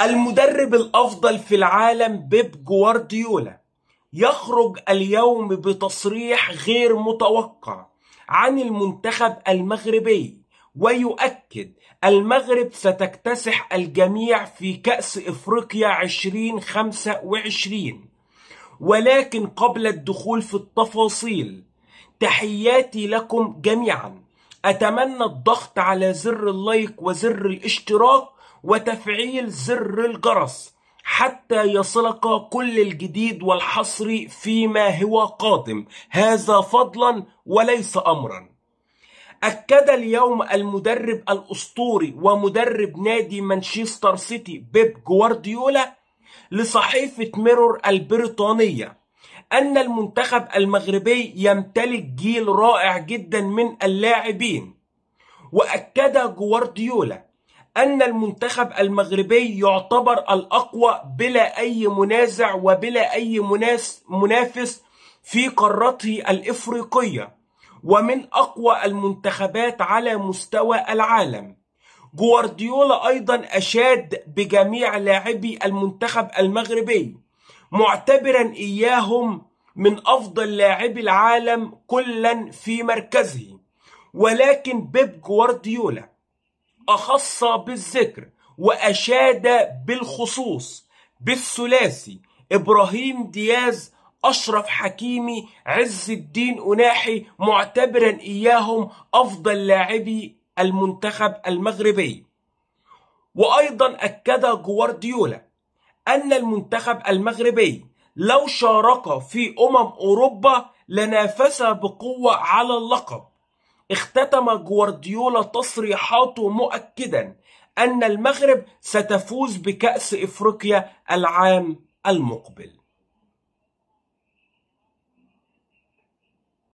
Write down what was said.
المدرب الافضل في العالم بيب جوارديولا يخرج اليوم بتصريح غير متوقع عن المنتخب المغربي ويؤكد المغرب ستكتسح الجميع في كأس افريقيا 2025 ولكن قبل الدخول في التفاصيل تحياتي لكم جميعا اتمنى الضغط على زر اللايك وزر الاشتراك وتفعيل زر الجرس حتى يصلك كل الجديد والحصري فيما هو قادم هذا فضلا وليس امرا أكد اليوم المدرب الأسطوري ومدرب نادي مانشستر سيتي بيب جوارديولا لصحيفة ميرور البريطانية أن المنتخب المغربي يمتلك جيل رائع جدا من اللاعبين وأكد جوارديولا أن المنتخب المغربي يعتبر الأقوى بلا أي منازع وبلا أي منافس في قارته الإفريقية ومن أقوى المنتخبات على مستوى العالم جوارديولا أيضا أشاد بجميع لاعبي المنتخب المغربي معتبرا إياهم من أفضل لاعبي العالم كلا في مركزه ولكن بيب جوارديولا أخص بالذكر وأشاد بالخصوص بالثلاثي إبراهيم دياز أشرف حكيمي عز الدين أناحي معتبرا إياهم أفضل لاعبي المنتخب المغربي وأيضا أكد جوارديولا أن المنتخب المغربي لو شارك في أمم أوروبا لنافس بقوة على اللقب اختتم جوارديولا تصريحاته مؤكدا أن المغرب ستفوز بكأس إفريقيا العام المقبل